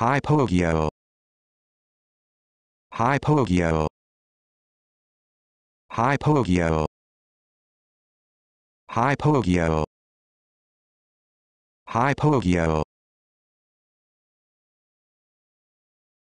Hypogeo. Hypogeo. Hypogeo. Hypogeo. Hypogeo.